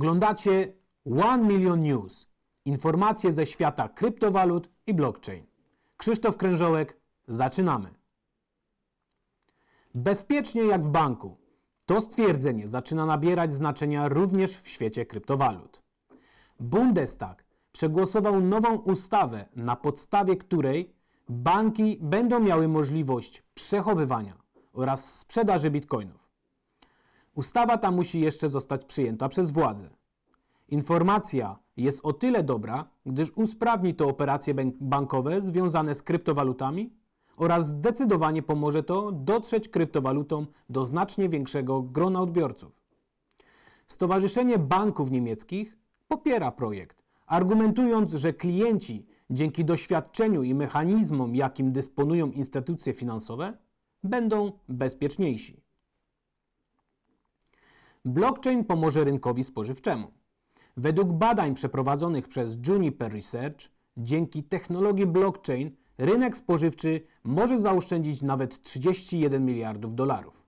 Oglądacie One Million News. Informacje ze świata kryptowalut i blockchain. Krzysztof Krężołek, zaczynamy. Bezpiecznie jak w banku. To stwierdzenie zaczyna nabierać znaczenia również w świecie kryptowalut. Bundestag przegłosował nową ustawę, na podstawie której banki będą miały możliwość przechowywania oraz sprzedaży bitcoinów. Ustawa ta musi jeszcze zostać przyjęta przez władze. Informacja jest o tyle dobra, gdyż usprawni to operacje bankowe związane z kryptowalutami oraz zdecydowanie pomoże to dotrzeć kryptowalutom do znacznie większego grona odbiorców. Stowarzyszenie Banków Niemieckich popiera projekt, argumentując, że klienci dzięki doświadczeniu i mechanizmom, jakim dysponują instytucje finansowe, będą bezpieczniejsi blockchain pomoże rynkowi spożywczemu. Według badań przeprowadzonych przez Juniper Research, dzięki technologii blockchain rynek spożywczy może zaoszczędzić nawet 31 miliardów dolarów.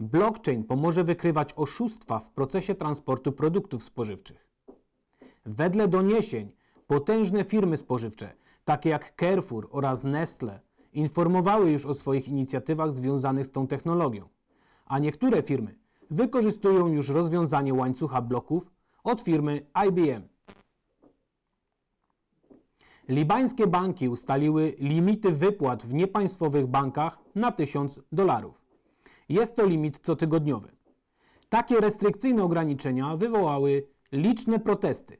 Blockchain pomoże wykrywać oszustwa w procesie transportu produktów spożywczych. Wedle doniesień, potężne firmy spożywcze, takie jak Carrefour oraz Nestle, informowały już o swoich inicjatywach związanych z tą technologią, a niektóre firmy wykorzystują już rozwiązanie łańcucha bloków od firmy IBM. Libańskie banki ustaliły limity wypłat w niepaństwowych bankach na 1000 dolarów. Jest to limit cotygodniowy. Takie restrykcyjne ograniczenia wywołały liczne protesty.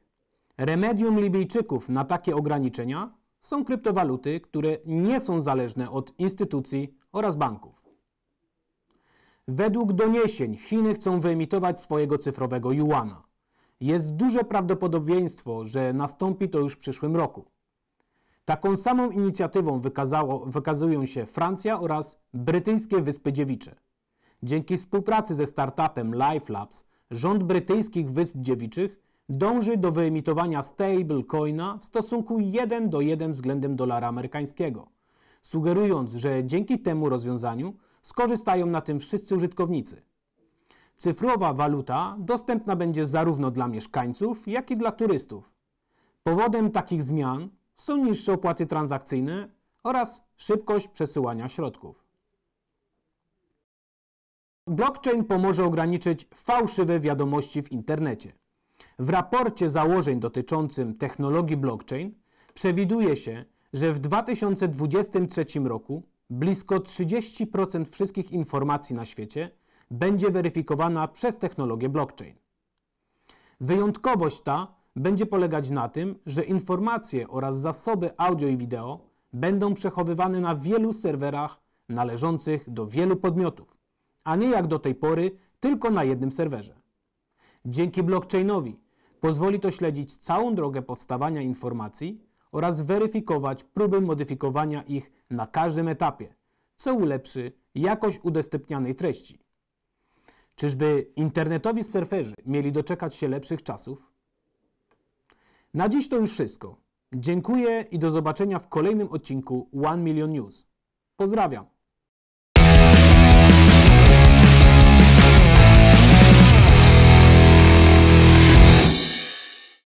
Remedium Libijczyków na takie ograniczenia są kryptowaluty, które nie są zależne od instytucji oraz banków. Według doniesień Chiny chcą wyemitować swojego cyfrowego juana. Jest duże prawdopodobieństwo, że nastąpi to już w przyszłym roku. Taką samą inicjatywą wykazało, wykazują się Francja oraz brytyjskie Wyspy Dziewicze. Dzięki współpracy ze startupem Life Labs rząd brytyjskich Wysp Dziewiczych dąży do wyemitowania stablecoina w stosunku 1 do 1 względem dolara amerykańskiego, sugerując, że dzięki temu rozwiązaniu Skorzystają na tym wszyscy użytkownicy. Cyfrowa waluta dostępna będzie zarówno dla mieszkańców, jak i dla turystów. Powodem takich zmian są niższe opłaty transakcyjne oraz szybkość przesyłania środków. Blockchain pomoże ograniczyć fałszywe wiadomości w internecie. W raporcie założeń dotyczącym technologii blockchain przewiduje się, że w 2023 roku blisko 30% wszystkich informacji na świecie będzie weryfikowana przez technologię blockchain. Wyjątkowość ta będzie polegać na tym, że informacje oraz zasoby audio i wideo będą przechowywane na wielu serwerach należących do wielu podmiotów, a nie jak do tej pory tylko na jednym serwerze. Dzięki blockchainowi pozwoli to śledzić całą drogę powstawania informacji oraz weryfikować próby modyfikowania ich na każdym etapie, co ulepszy jakość udostępnianej treści. Czyżby internetowi surferzy mieli doczekać się lepszych czasów? Na dziś to już wszystko. Dziękuję i do zobaczenia w kolejnym odcinku One Million News. Pozdrawiam.